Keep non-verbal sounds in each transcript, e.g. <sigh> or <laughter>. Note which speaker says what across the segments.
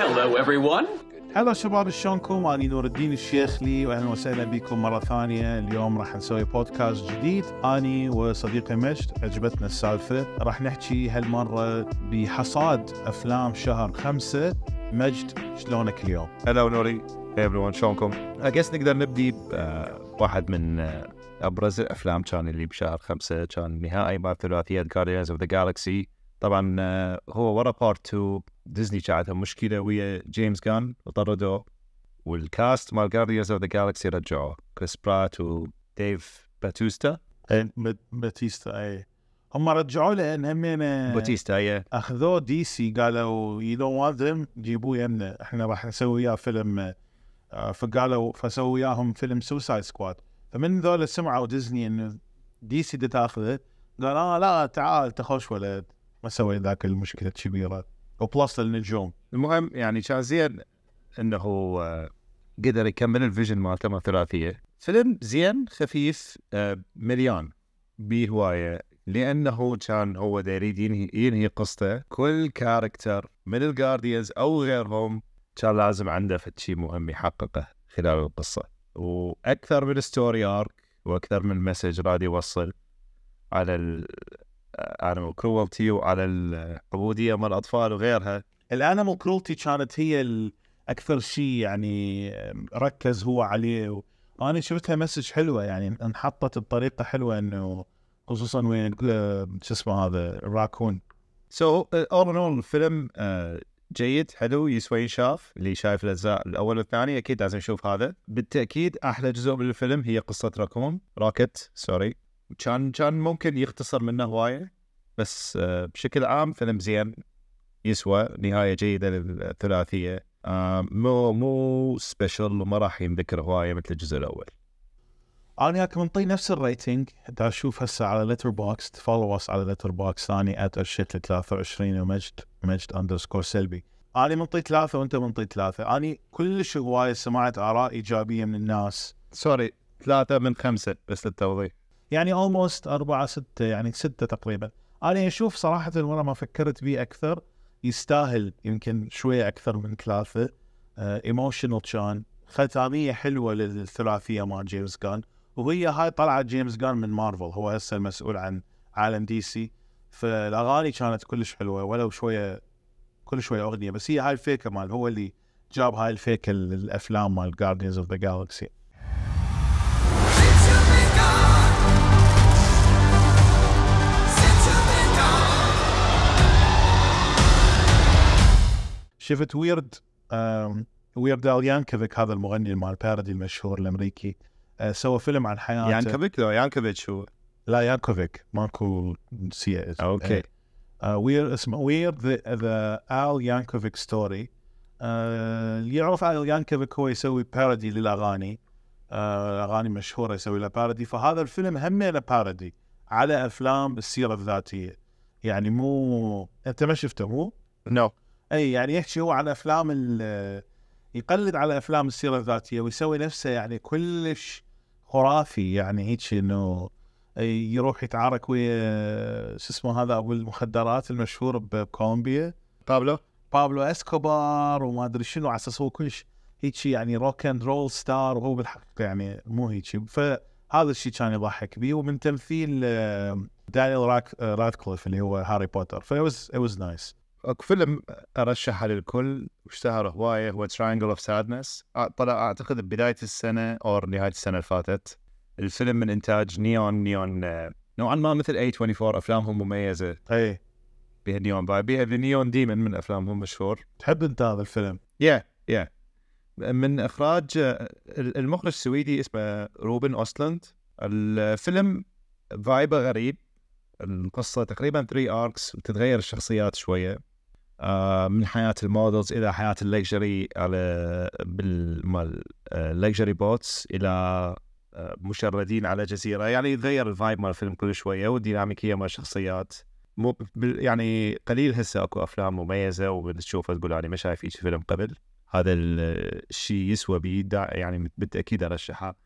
Speaker 1: Hello everyone. هلا شباب شلونكم؟ انا نور الدين الشيخلي واهلا وسهلا بكم مره ثانيه، اليوم راح نسوي بودكاست جديد، اني وصديقي مجد عجبتنا السالفه، راح نحكي هالمره بحصاد افلام شهر خمسه، مجد شلونك اليوم؟
Speaker 2: هلا نوري، هاي ون شلونكم؟ اجس نقدر نبدي بواحد آه، من آه، ابرز الافلام كان اللي بشهر خمسه كان نهائي مال ثلاثيه جارديانز اوف ذا جالكسي طبعا آه، هو ورا بارت 2 ديزني جعتهم مشكله ويا جيمس جان وطردوه والكاست مال جارديانز اوف ذا جالكسي رجعوه كريس
Speaker 1: برات وديف باتوستا باتيستا اي هم رجعوه لان هم باتيستا آه، اي اخذوه دي سي قالوا يو دونت وانت ذيم جيبوه يمنا احنا راح نسوي وياه فيلم آه، فقالوا فسووا وياهم فيلم سوسايد سكواد فمن ذول سمعوا ديزني انه دي سي تاخذه قال اه لا تعال تخوش ولد ما سوي ذاك المشكله الكبيره وبلس النجوم المهم يعني
Speaker 2: كان زين انه آه، قدر يكمل الفيجن مالته مال ثلاثيه فيلم زين خفيف آه، مليان بهوايه لانه كان هو يريد ينهي ينهي قصته كل كاركتر من الجارديانز او غيرهم كان لازم عنده شيء مهم يحققه خلال القصه واكثر من ستوري ارك واكثر من مسج راد يوصل على انيمال كروالتي وعلى العبوديه مال الاطفال وغيرها الانيمال كروالتي كانت
Speaker 1: هي اكثر شيء يعني ركز هو عليه وانا شفتها مسج حلوه يعني انحطت بطريقه حلوه انه خصوصا وين شو اسمه هذا الراكون
Speaker 2: سو اول ان اول الفيلم uh, جيد حلو يسوى ينشاف اللي شايف الاجزاء الاول والثاني اكيد لازم يشوف هذا بالتاكيد احلى جزء من الفيلم هي قصه راكون راكت سوري كان كان ممكن يختصر منه هوايه بس آه، بشكل عام فيلم زين يسوى نهايه جيده للثلاثيه آه، مو مو سبيشل وما راح ينذكر هوايه مثل الجزء الاول
Speaker 1: انا ياك منطي نفس الريتنج دا اشوف هسه على لتر بوكس فولو اس على لتر بوكس ثاني ات ارشيت 23 ومجد مجد اندرسكور سلبي انا منطي ثلاثه وانت منطي ثلاثه اني كلش هوايه سمعت اراء ايجابيه من الناس سوري ثلاثه من خمسه بس للتوضيح يعني اولموست أربعة ستة يعني ستة تقريبا انا اشوف صراحه ورا ما فكرت به اكثر يستاهل يمكن شويه اكثر من ثلاثه ايموشنال آه، كان ختاميه حلوه للثلاثيه مال جيمس جان وهي هاي طلعت جيمس جان من مارفل هو هسه المسؤول عن عالم دي سي فالاغاني كانت كلش حلوه ولو شويه كل شويه اغنيه بس هي هاي الفيكه مال هو اللي جاب هاي الفيكه الافلام مال جاردينز اوف ذا جالكسي شفت ويرد ويرد ال يانكفيك هذا المغني مال بارادي المشهور الامريكي آه، سوى فيلم عن حياته يانكفيك
Speaker 2: لو يانكوفيتش هو
Speaker 1: لا يانكوفيك ماكو سي آه، اوكي إيه. آه، وير اسمه وير ذا ال يانكوفيك ستوري اللي يعرف ال يانكوفيك هو يسوي بارودي للاغاني اغاني مشهوره يسوي لها بارودي فهذا الفيلم هم له بارودي على افلام السيره الذاتيه يعني مو انت ما شفته مو؟ نو no. اي يعني يحكي هو عن افلام يقلد على افلام السيره الذاتيه ويسوي نفسه يعني كلش خرافي يعني هيك انه يروح يتعارك ويا شو اسمه هذا ابو المخدرات المشهور بكولومبيا بابلو بابلو اسكوبار وما ادري شنو على اساس هو كلش هيك يعني روك اند رول ستار وهو بالحقيقه يعني مو هيك فهذا الشيء كان يضحك بيه ومن تمثيل دانيال آه، رادكليف اللي هو هاري بوتر فاي واز نايس اكو فيلم ارشحه للكل
Speaker 2: واشتهر هوايه هو ترانجل اوف سادنس طلع اعتقد ببدايه السنه او نهايه السنه اللي فاتت الفيلم من انتاج نيون نيون نوعا ما مثل اي 24 افلامهم مميزه اي بها نيون باي بها نيون ديمن من افلامهم مشهور تحب انت هذا الفيلم يا yeah, يا yeah. من اخراج آه، المخرج السويدي اسمه روبن اوستلاند الفيلم فايبه غريب القصه تقريبا 3 اركس وتتغير الشخصيات شويه آه، من حياه المودلز الى حياه اللكجري على بالمال اللكجري آه، بوتس الى آه، مشردين على جزيره يعني يتغير الفايب مال الفيلم كل شويه والديناميكيه مال الشخصيات مو يعني قليل هسه اكو افلام مميزه وبتشوفها تقول انا ما شايف هيك فيلم قبل هذا الشيء يسوى بي يعني بالتاكيد ارشحه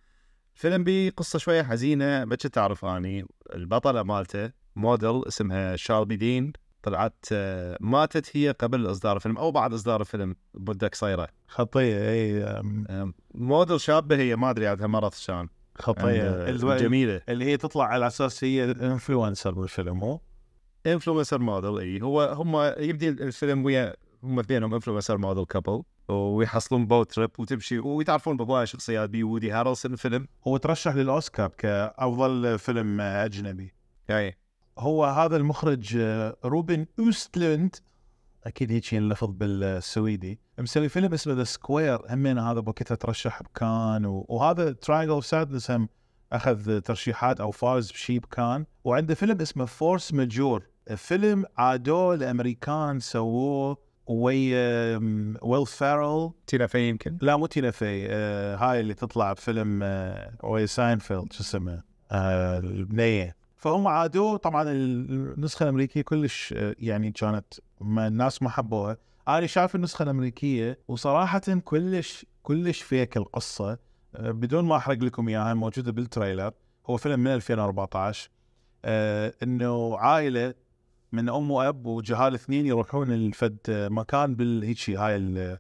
Speaker 2: فيلم بي قصه شويه حزينه ما تعرف اني البطله مالته موديل اسمها شاربي دين طلعت آه، ماتت هي قبل اصدار الفيلم او بعد اصدار الفيلم
Speaker 1: مده قصيره خطيه اي موديل شابه هي ما ادري عندها مرض شان خطيه جميله اللي هي تطلع على اساس هي انفلونسر بالفيلم هو انفلونسر موديل اي هو هم يبدي الفيلم ويا هم بينهم انفلونسر موديل
Speaker 2: كابل ويحصلون بوت تريب وتمشي ويتعرفون بهواي شخصيات بي وودي هارلسون الفيلم
Speaker 1: هو ترشح للاوسكار كافضل فيلم اجنبي اي هو هذا المخرج آه، روبن اوستلند اكيد هيك ينلفظ بالسويدي مسوي فيلم اسمه ذا سكوير همين هذا بوقتها ترشح بكان و... وهذا تراينجل اوف سادنس هم اخذ ترشيحات او فاز بشي بكان وعنده فيلم اسمه فورس ماجور فيلم عادوه الامريكان سووه ويا ويل فارل تينا في يمكن لا مو تينا في آه هاي اللي تطلع بفيلم آه ويا ساينفيلد شو اسمه آه البنيه فهم عادوه طبعا النسخه الامريكيه كلش يعني كانت ما الناس ما حبوها انا شايف النسخه الامريكيه وصراحه كلش كلش فيك القصه بدون ما احرق لكم اياها موجوده بالتريلر هو فيلم من 2014 آه، انه عائله من ام واب وجهال اثنين يروحون الفد آه، مكان بالهيشي هاي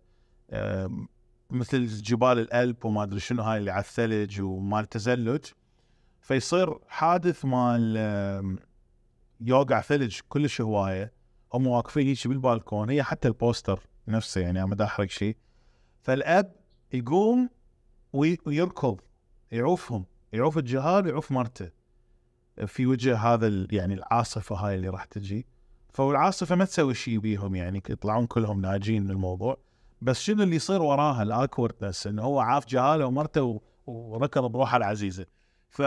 Speaker 1: آه، مثل جبال الالب وما ادري شنو هاي اللي على الثلج ومال تزلج فيصير حادث مال يوقع ثلج كلش هوايه هم واقفين هيك بالبالكون هي حتى البوستر نفسه يعني ما احرق شيء فالاب يقوم ويركض يعوفهم يعوف الجهال ويعوف مرته في وجه هذا يعني العاصفه هاي اللي راح تجي فالعاصفه ما تسوي شيء بيهم يعني يطلعون كلهم ناجين من الموضوع بس شنو اللي يصير وراها الاكوردنس انه هو عاف جهاله ومرته وركض بروحه العزيزه
Speaker 2: ف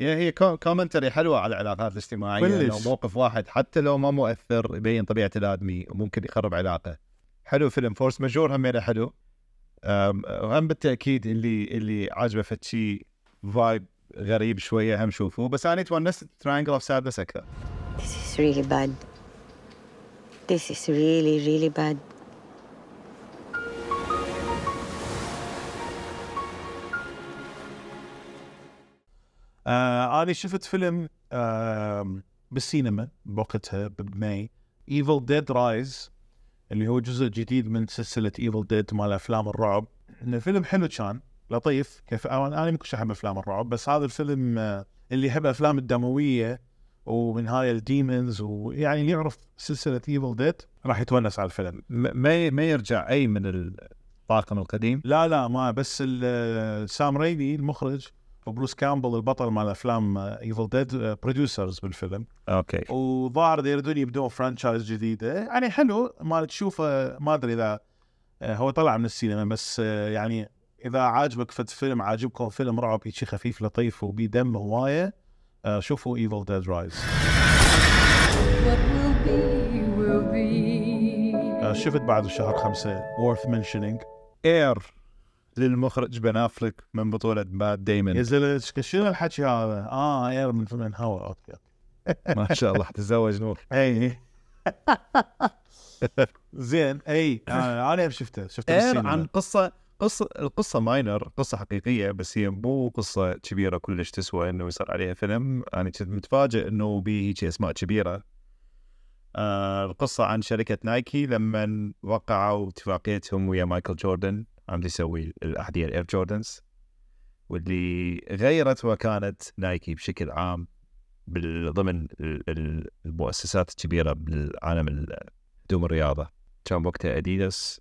Speaker 2: هي كومنتري حلوه على العلاقات الاجتماعيه كلش موقف واحد حتى لو ما مؤثر يبين طبيعه الادمي وممكن يخرب علاقه حلو فيلم فورس ماجور همينه حلو وهم بالتاكيد اللي اللي عاجبه فتشي فايب غريب شويه هم شوفوه بس انا تونست ترانجل اوف سادنس اكثر This is really bad. This is really really bad.
Speaker 1: آه انا شفت فيلم آه بالسينما بوقتها بماي ايفل ديد رايز اللي هو جزء جديد من سلسله ايفل ديد مال افلام الرعب الفيلم حلو كان لطيف كيف انا ما كنت احب افلام الرعب بس هذا الفيلم آه، اللي يحب افلام الدمويه ومن هاي الديمونز ويعني اللي يعرف سلسله ايفل ديد راح يتونس على الفيلم ما ما يرجع اي من الطاقم القديم لا لا ما بس آه، سام ريمي المخرج وبروس كامبل البطل مال افلام ايفل ديد بروديوسرز بالفيلم اوكي وظاهر يريدون يبدون فرانشايز جديده يعني حلو ما تشوفه ما ادري اذا آه، هو طلع من السينما بس آه، يعني اذا عاجبك فد فيلم عاجبكم فيلم رعب شيء خفيف لطيف وبي دم هوايه آه، شوفوا ايفل ديد رايز شفت بعد شهر خمسة وورث منشنينج اير للمخرج بن افلك من بطوله باد دايمن يا زلمه شنو الحكي هذا؟ اه اير من فيلم هوا اوكي ما شاء الله تزوج نور <laughs> اي <laughs> زين اي آه، انا شفته شفته اير عن
Speaker 2: قصه قصه القصه ماينر قصه حقيقيه بس هي مو قصه كبيره كلش تسوى انه يصير عليها فيلم انا كنت متفاجئ انه به هيك اسماء كبيره آه القصه عن شركه نايكي لما وقعوا اتفاقيتهم ويا مايكل جوردن عم يسوي الاحذيه الاير جوردنز واللي غيرت مكانه نايكي بشكل عام ضمن المؤسسات الكبيره بالعالم هدوم الرياضه كان وقتها اديداس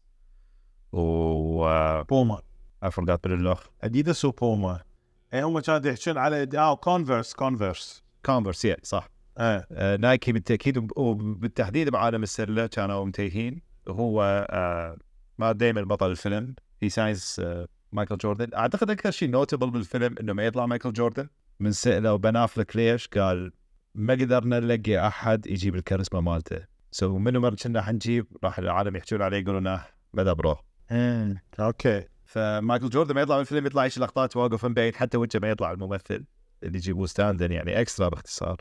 Speaker 2: و بوما I forgot بالله اديداس وبوما
Speaker 1: اي هم كانوا يحكون على كونفرس كونفرس كونفرس يا صح
Speaker 2: إيه. آه. آه نايكي بالتاكيد وبالتحديد بعالم السله كانوا متيهين هو آه ما دائما بطل الفيلم في سايز مايكل جوردن اعتقد اكثر شيء نوتبل بالفيلم انه ما يطلع مايكل جوردن من سئله بن افلك ليش قال ما قدرنا نلقي احد يجيب الكاريزما مالته سو so منو ما كنا حنجيب راح العالم يحجون عليه يقولون اه ماذا برو إيه، اوكي فمايكل جوردن ما يطلع من الفيلم يطلع ايش لقطات واقف من بعيد حتى وجهه ما يطلع الممثل اللي يجيبوه ستاند يعني اكسترا باختصار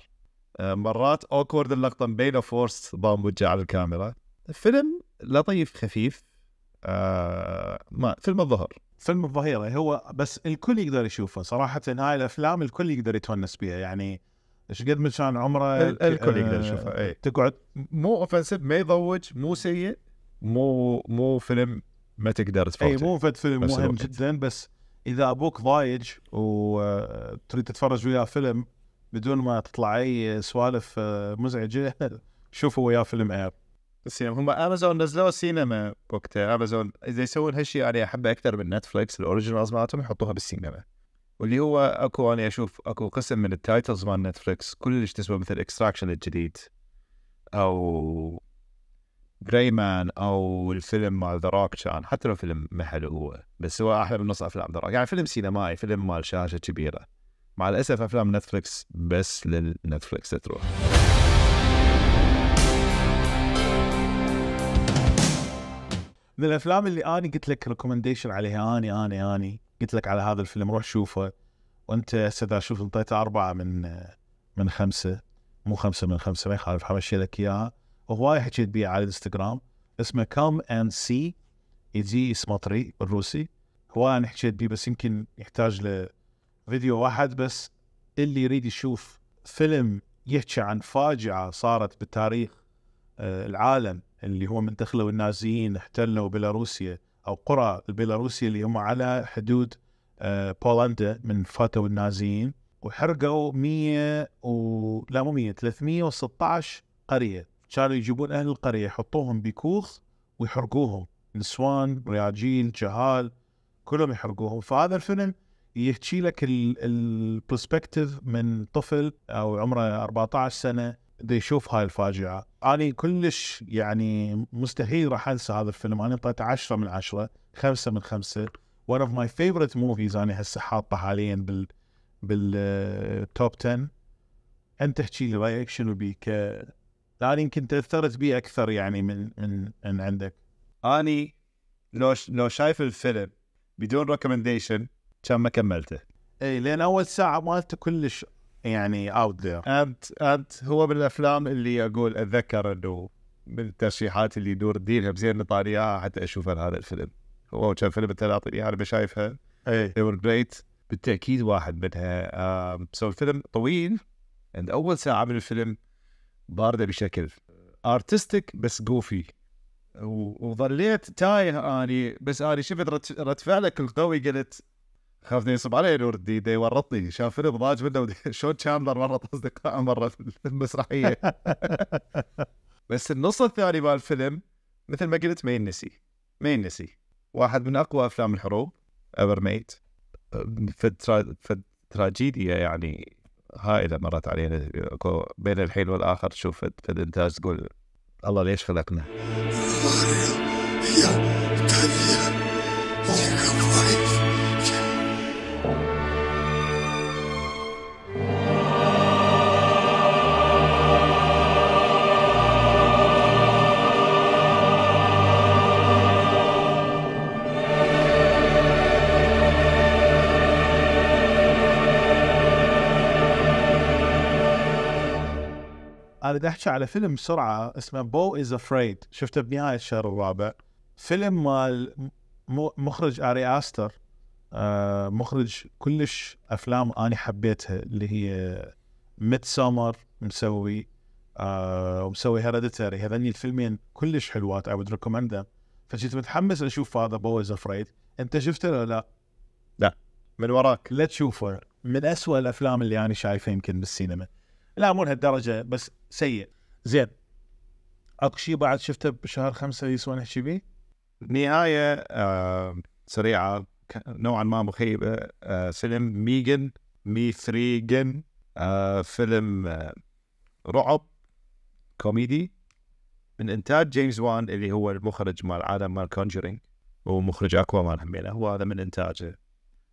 Speaker 2: آه، مرات اوكورد اللقطه مبينه فورس ضام وجهه على الكاميرا فيلم لطيف خفيف
Speaker 1: آه، ما فيلم الظهر فيلم الظهيرة إيه، هو بس الكل يقدر يشوفه صراحة هاي الأفلام الكل يقدر يتونس بيها يعني ايش قد ما كان عمره الكل يقدر آه، يشوفه اي تقعد مو اوفنسيف ما يضوج مو سيء مو مو فيلم
Speaker 2: ما تقدر إيه، تفوته اي مو فد فيلم مهم
Speaker 1: جدا بس اذا ابوك ضايج وتريد آه، تتفرج وياه فيلم بدون ما تطلع اي سوالف مزعجه <laughs> شوفوا وياه فيلم عيب السينما هم امازون نزلوا سينما وقتها
Speaker 2: امازون اذا يسوون هالشيء انا احبه اكثر من نتفلكس الاوريجنالز مالتهم يحطوها بالسينما واللي هو اكو انا اشوف اكو قسم من التايتلز مال نتفلكس كلش تسوى مثل اكستراكشن الجديد او جراي مان او الفيلم مال ذا روك كان حتى لو فيلم محل هو بس هو احلى من نص افلام ذا روك يعني فيلم سينمائي فيلم مال شاشه كبيره مع الاسف افلام نتفلكس بس للنتفلكس تروح
Speaker 1: من الافلام اللي اني قلت لك ريكومنديشن عليها اني اني اني قلت لك على هذا الفيلم روح شوفه وانت هسه شوف انطيته اربعه من من خمسه مو خمسه من خمسه ما يخالف حمشي لك اياها وهواي حكيت بيه على الانستغرام اسمه كم اند سي يجي اسمه طري بالروسي هواي انا حكيت بيه بس يمكن يحتاج له فيديو واحد بس اللي يريد يشوف فيلم يحكي عن فاجعه صارت بالتاريخ آه، العالم اللي هو من دخلوا النازيين احتلوا بيلاروسيا او قرى البيلاروسيا اللي هم على حدود آه، بولندا من فاتوا النازيين وحرقوا 100 و لا مو 100 316 قريه كانوا يجيبون اهل القريه يحطوهم بكوخ ويحرقوهم نسوان رياجيل جهال كلهم يحرقوهم فهذا الفيلم يحكي لك البرسبكتيف من طفل او عمره 14 سنه يشوف هاي الفاجعه انا كلش يعني مستحيل راح انسى هذا الفيلم انا اعطيته 10 من 10 5 من 5 ون اوف ماي فيفورت موفيز انا هسه حاطه حاليا بال بالتوب 10 آه، انت احكي لي رايك شنو بي ك انا يمكن تاثرت بيه اكثر يعني من من, من عندك اني
Speaker 2: لو لو شايف الفيلم بدون ريكومنديشن كان ما كملته اي لان اول ساعه مالته كلش يعني اوت ذير انت انت هو من الافلام اللي اقول اتذكر انه من الترشيحات اللي يدور دينها يعني بزين طاريها حتى اشوفها هذا الفيلم هو كان فيلم اللي يعني انا بشايفها اي they were بالتاكيد واحد منها سو الفيلم طويل عند اول ساعه من الفيلم بارده بشكل ارتستيك بس جوفي وظليت تايه اني بس اني شفت رد فعلك القوي قلت خافني ينصب علي نور الدين دي يورطني شاف فيلم ضاج منه <laughs> شون تشاندلر ورط اصدقائه مره في المسرحيه <laughs> بس النص الثاني مال الفيلم مثل ما قلت ما ينسي ما ينسي واحد من اقوى افلام الحروب ايفر ميد في تراجيديا يعني هائله مرت علينا بين الحين والاخر تشوف في الانتاج تقول الله ليش خلقنا
Speaker 1: انا بدي احكي على فيلم بسرعه اسمه بو از افريد شفته بنهايه الشهر الرابع فيلم مال مخرج اري استر آه، مخرج كلش افلام انا حبيتها اللي هي ميد سومر مسوي آه ومسوي هيريديتري هذني الفيلمين كلش حلوات اي وود ريكومند ذم متحمس اشوف هذا بو از افريد انت شفته ولا لا؟ لا من وراك لا تشوفه من أسوأ الافلام اللي انا شايفها يمكن بالسينما لا مو لهالدرجه بس سيء زين اكو شيء بعد شفته بشهر خمسة يسوى نحكي بيه؟ نهاية
Speaker 2: آه سريعة نوعا ما مخيبة آه،, آه فيلم ميجن ميثريجن آه فيلم آه رعب كوميدي من انتاج جيمس وان اللي هو المخرج مال عالم مال كونجرينج ومخرج اكوا مال همينه هو هذا من انتاجه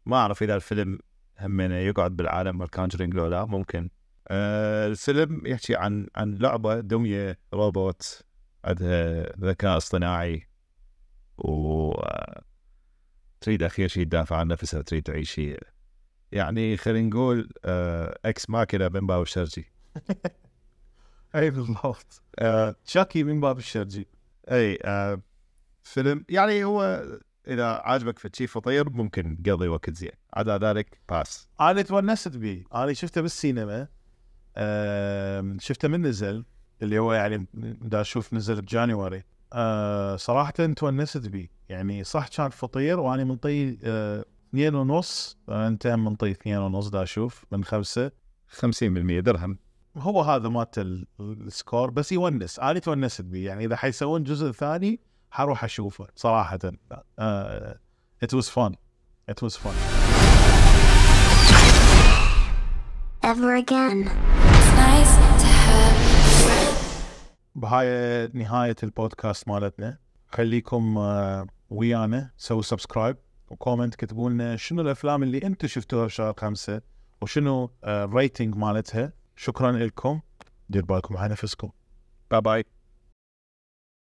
Speaker 2: ما اعرف اذا الفيلم همينه يقعد بالعالم مال كونجرينج لو لا ممكن الفيلم يحكي عن عن لعبه دميه روبوت عندها ذكاء اصطناعي و تريد اخير شيء تدافع عن نفسها تريد تعيش هي يعني خلينا نقول آه، اكس ماكينه من باب الشرجي <laughs>
Speaker 1: اي بالضبط
Speaker 2: تشاكي آه. من باب الشرجي اي آه، فيلم يعني
Speaker 1: هو اذا عاجبك في فطير ممكن تقضي وقت زين عدا ذلك باس انا تونست به انا شفته بالسينما شفته من نزل اللي هو يعني دا اشوف نزل بجانيوري آه صراحه تونست بيه يعني صح كان فطير وانا منطي آه، اثنين ونص آه، انت منطي اثنين ونص دا اشوف من خمسه 50% درهم هو هذا مات السكور بس يونس انا تونست بيه يعني اذا حيسوون جزء ثاني حروح اشوفه صراحه آه it was fun it was fun ever again. It's nice to have بهاي نهاية البودكاست مالتنا خليكم آه، ويانا سووا سبسكرايب وكومنت كتبوا لنا شنو الافلام اللي انتم شفتوها بشهر خمسه وشنو الريتنج آه، مالتها شكرا لكم دير بالكم على نفسكم باي باي